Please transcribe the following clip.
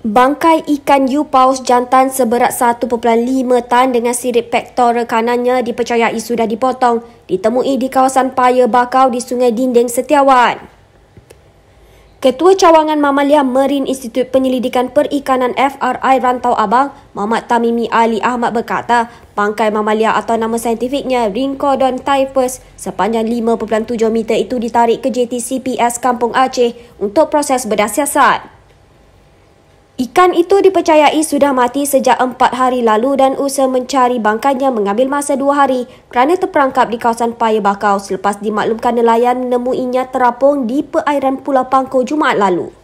Bangkai ikan U paus jantan seberat 1.5 tan dengan sirip pektoral kanannya dipercayai sudah dipotong ditemui di kawasan Paya Bakau di Sungai Dinding Setiawan. Ketua Cawangan Mamalia Marine Institut Penyelidikan Perikanan FRI Rantau Abang, Mamat Tamimi Ali Ahmad berkata, bangkai mamalia atau nama saintifiknya Rincodon typhus sepanjang 5.7 meter itu ditarik ke JTCPS Kampung Aceh untuk proses bedah siasat. Ikan itu dipercayai sudah mati sejak empat hari lalu dan usaha mencari bangkainya mengambil masa dua hari kerana terperangkap di kawasan Paya Bakau selepas dimaklumkan nelayan menemuinya terapung di perairan Pulau Pangkau Jumaat lalu.